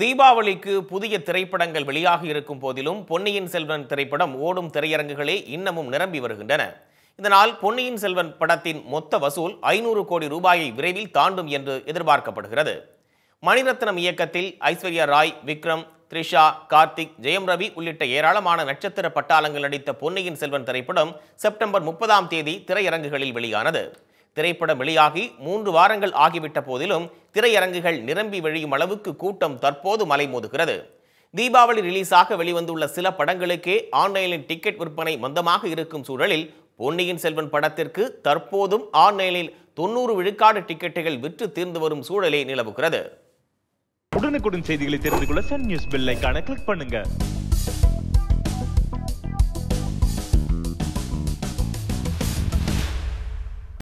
தீபாவளிக்கு புதிய திரைப்படங்கள் வெளியாக இருக்கும் போதிலும் பொன்னியின் செல்வன் திரைப்படம் ஓடும் திரையரங்குகளே இன்னமும் நிரம்பி வருகின்றன இதனால் பொன்னியின் செல்வன் படத்தின் மொத்த வசூல் ஐநூறு கோடி ரூபாயை விரைவில் தாண்டும் என்று எதிர்பார்க்கப்படுகிறது மணிரத்னம் இயக்கத்தில் ஐஸ்வர்யா ராய் விக்ரம் த்ரிஷா கார்த்திக் ஜெயம் ரவி உள்ளிட்ட ஏராளமான நட்சத்திர பட்டாளங்கள் நடித்த பொன்னியின் செல்வன் திரைப்படம் செப்டம்பர் முப்பதாம் தேதி திரையரங்குகளில் வெளியானது திரைப்படம் வெளியாகி மூன்று வாரங்கள் ஆகிவிட்ட போதிலும் திரையரங்குகள் நிரம்பி வழியும் அளவுக்கு கூட்டம் தற்போது மலைமோதுகிறது தீபாவளி ரிலீஸாக வெளிவந்துள்ள சில படங்களுக்கே ஆன்லைனில் டிக்கெட் விற்பனை மந்தமாக இருக்கும் சூழலில் பொன்னியின் செல்வன் படத்திற்கு தற்போதும் ஆன்லைனில் தொண்ணூறு விழுக்காடு டிக்கெட்டுகள் விற்று தீர்ந்து வரும் சூழலே நிலவுகிறது உடனுக்குடன் செய்திகளை தெரிந்து கொள்ள சன் நியூஸ் பில்லைக்கான கிளிக் பண்ணுங்க